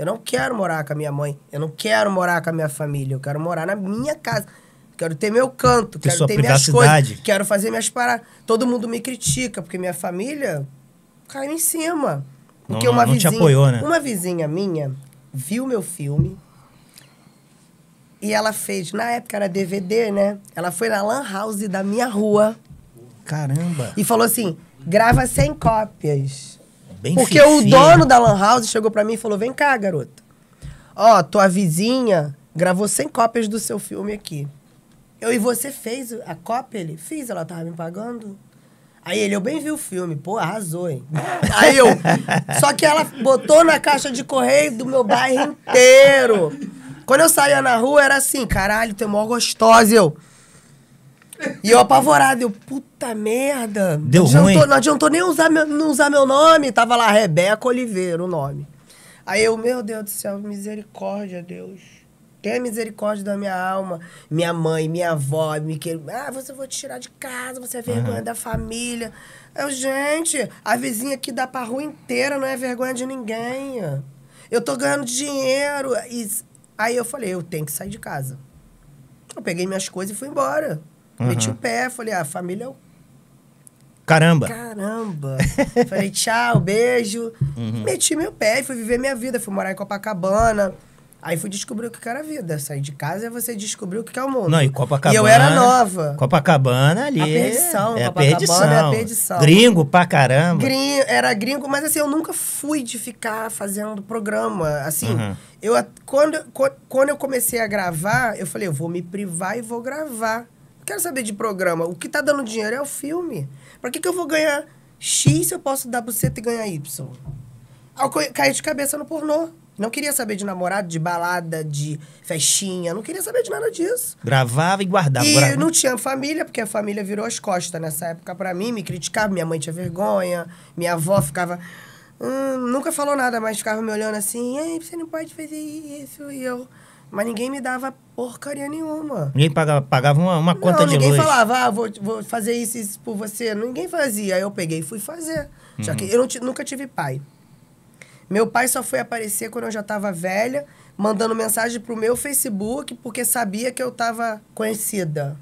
Eu não quero morar com a minha mãe. Eu não quero morar com a minha família. Eu quero morar na minha casa. Quero ter meu canto. Ter quero ter minhas coisas. Quero fazer minhas paradas. Todo mundo me critica, porque minha família caiu em cima. Porque não, uma não vizinha, te apoiou, né? Uma vizinha minha viu meu filme. E ela fez, na época era DVD, né? Ela foi na Lan House da minha rua. Caramba! E falou assim: grava 100 cópias bem Porque fifinho. o dono da Lan House chegou para mim e falou: vem cá, garota. Ó, tua vizinha gravou 100 cópias do seu filme aqui. Eu e você fez a cópia? Ele, fiz, ela tava me pagando. Aí ele, eu bem vi o filme, pô, arrasou, hein? Aí eu. Só que ela botou na caixa de correio do meu bairro inteiro. Quando eu saía na rua, era assim, caralho, tem mó gostosa. Eu, e eu apavorado, eu, puta merda. Deu não ruim. Adiantou, não adiantou nem usar meu, não usar meu nome. Tava lá, Rebeca Oliveira, o nome. Aí eu, meu Deus do céu, misericórdia, Deus. Tenha misericórdia da minha alma. Minha mãe, minha avó, me quer... Ah, você vou te tirar de casa, você é vergonha uhum. da família. Eu, gente, a vizinha aqui dá pra rua inteira, não é vergonha de ninguém. Eu tô ganhando dinheiro. E... Aí eu falei, eu tenho que sair de casa. Eu peguei minhas coisas e fui embora. Uhum. Meti o pé, falei, ah, família é o. Caramba! Caramba! falei, tchau, beijo. Uhum. Meti meu pé e fui viver minha vida. Fui morar em Copacabana. Aí fui descobrir o que era a vida. Sair de casa é você descobrir o que é o mundo. Não, e Copacabana. E eu era nova. Copacabana ali. A perdição, é Copacabana é a perdição. é a perdição. Gringo pra caramba. Gringo, era gringo, mas assim, eu nunca fui de ficar fazendo programa. Assim, uhum. eu quando, quando eu comecei a gravar, eu falei, eu vou me privar e vou gravar quero saber de programa. O que tá dando dinheiro é o filme. Pra que, que eu vou ganhar X se eu posso dar buceta e ganhar Y? Eu caí de cabeça no pornô. Não queria saber de namorado, de balada, de festinha. Não queria saber de nada disso. Gravava e guardava. E gravava. não tinha família, porque a família virou as costas nessa época para mim. Me criticava, minha mãe tinha vergonha. Minha avó ficava... Hum, nunca falou nada, mas ficava me olhando assim. Ei, você não pode fazer isso. E eu... Mas ninguém me dava porcaria nenhuma. Ninguém pagava, pagava uma, uma conta não, de luz. ninguém falava, ah, vou, vou fazer isso, isso por você. Ninguém fazia. Aí eu peguei e fui fazer. Uhum. Só que eu nunca tive pai. Meu pai só foi aparecer quando eu já estava velha, mandando mensagem pro meu Facebook, porque sabia que eu estava conhecida.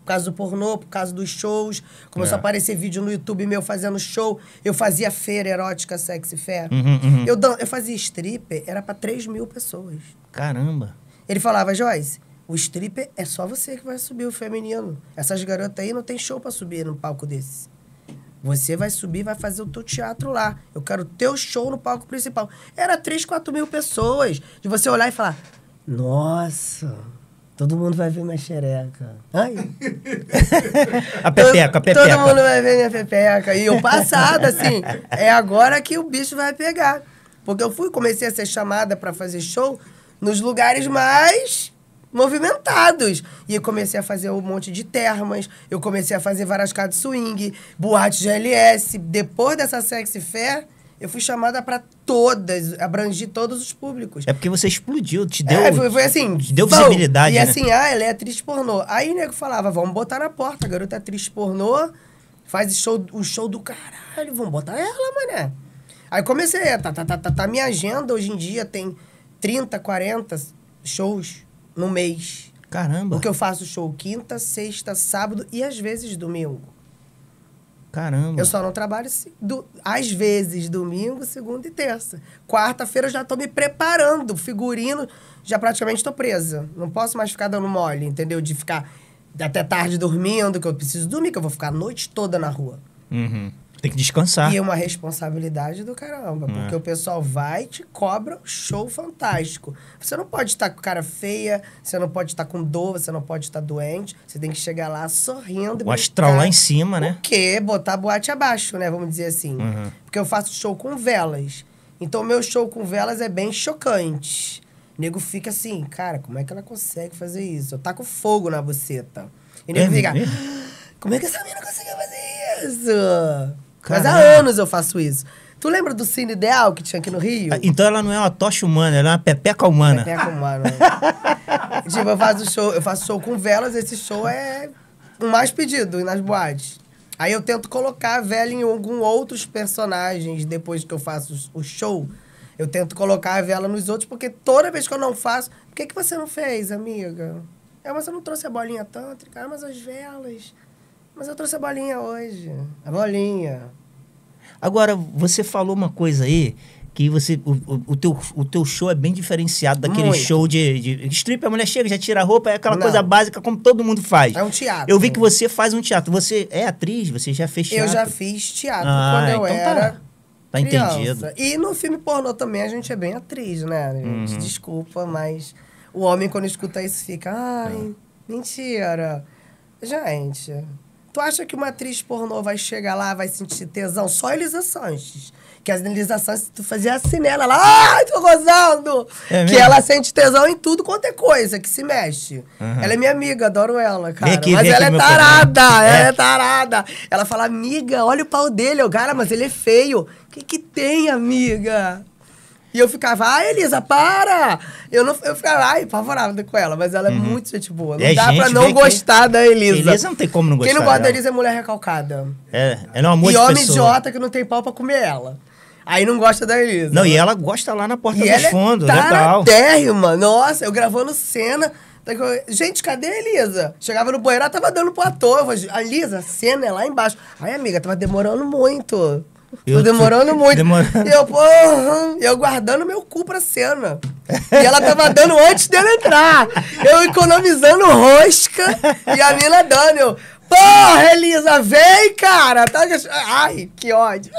Por causa do pornô, por causa dos shows. Começou é. a aparecer vídeo no YouTube meu fazendo show. Eu fazia feira erótica, sexy fair. Uhum, uhum. Eu, eu fazia stripper, era para 3 mil pessoas. Caramba! Ele falava, Joyce, o stripper é só você que vai subir o feminino. Essas garotas aí não tem show para subir num palco desse. Você vai subir, vai fazer o teu teatro lá. Eu quero o teu show no palco principal. Era 3, 4 mil pessoas. De você olhar e falar, nossa, todo mundo vai ver minha xereca. Ai. a pepeca, a pepeca. Todo mundo vai ver minha pepeca. E o passado, assim, é agora que o bicho vai pegar. Porque eu fui, comecei a ser chamada para fazer show nos lugares mais movimentados. E eu comecei a fazer um monte de termas, eu comecei a fazer varascado swing, boate de LS. Depois dessa Sexy Fair, eu fui chamada para todas, abrangi todos os públicos. É porque você explodiu, te deu. É, foi, foi assim. Te deu visibilidade. E né? assim, ah, ela é atriz pornô. Aí o nego falava, vamos botar na porta, a garota é atriz pornô, faz show, o show do caralho, vamos botar ela, mané. Aí comecei, tá, tá, tá, tá, tá. Minha agenda hoje em dia tem 30, 40 shows no mês. Caramba. Porque eu faço show quinta, sexta, sábado e às vezes domingo. Caramba. Eu só não trabalho do, às vezes domingo, segunda e terça. Quarta-feira eu já tô me preparando, figurino, já praticamente tô presa. Não posso mais ficar dando mole, entendeu? De ficar até tarde dormindo, que eu preciso dormir, que eu vou ficar a noite toda na rua. Uhum. Tem que descansar. E é uma responsabilidade do caramba, é. porque o pessoal vai e te cobra um show fantástico. Você não pode estar com cara feia, você não pode estar com dor, você não pode estar doente, você tem que chegar lá sorrindo. O astral lá em cima, né? O quê? Botar a boate abaixo, né? Vamos dizer assim. Uhum. Porque eu faço show com velas. Então, meu show com velas é bem chocante. O nego fica assim, cara, como é que ela consegue fazer isso? Eu taco fogo na buceta. E o é nego é, fica, é? como é que essa menina conseguiu fazer isso? Mas há anos eu faço isso. Tu lembra do Cine Ideal que tinha aqui no Rio? Ah, então ela não é uma tocha humana, ela é uma pepeca humana. Pepeca humana. tipo, eu faço show, eu faço show com velas, esse show é o mais pedido nas boates. Aí eu tento colocar a vela em algum outros personagens depois que eu faço o show. Eu tento colocar a vela nos outros, porque toda vez que eu não faço, por que, que você não fez, amiga? É, mas eu não trouxe a bolinha tântrica, ah, mas as velas. Mas eu trouxe a bolinha hoje. A bolinha. Agora, você falou uma coisa aí que você o, o, teu, o teu show é bem diferenciado daquele Muito. show de, de strip, a mulher chega, já tira a roupa, é aquela Não. coisa básica como todo mundo faz. É um teatro. Eu vi que você faz um teatro. Você é atriz, você já fez teatro. Eu já fiz teatro ah, quando eu então tá. era tá, tá entendido. E no filme pornô também a gente é bem atriz, né? Gente, uhum. Desculpa, mas o homem quando escuta isso fica, ai, é. mentira. Gente, Tu acha que uma atriz pornô vai chegar lá, vai sentir tesão? Só a Elisa Sanches. Que a Elisa Sanches, tu fazia assim nela, lá, ai, tô gozando! É que ela sente tesão em tudo quanto é coisa, que se mexe. Uhum. Ela é minha amiga, adoro ela, cara. Aqui, mas ela é, é tarada, problema. ela é. é tarada. Ela fala, amiga, olha o pau dele, cara, mas ele é feio. O que que tem, amiga? E eu ficava, ah, Elisa, para! Eu, não, eu ficava, ai, apavorada com ela, mas ela é uhum. muito gente boa. Não é dá pra não gostar que... da Elisa. Elisa não tem como não gostar. Quem não gosta da Elisa é mulher recalcada. É, ela é um amor e de homem idiota que não tem pau pra comer ela. Aí não gosta da Elisa. Não, e ela gosta lá na porta e dos é fundos, é Tá Térrima. Nossa, eu gravando cena. Tá gente, cadê a Elisa? Chegava no banheiro, ela tava dando pro ator. A Elisa, a cena é lá embaixo. Ai, amiga, tava demorando muito. Tipo, eu tô demorando tô... muito. E eu, porra, eu guardando meu cu pra cena. E ela tava dando antes dele entrar. Eu economizando rosca e a mina dando. Eu, porra, Elisa, vem, cara! Tá Ai, que ódio.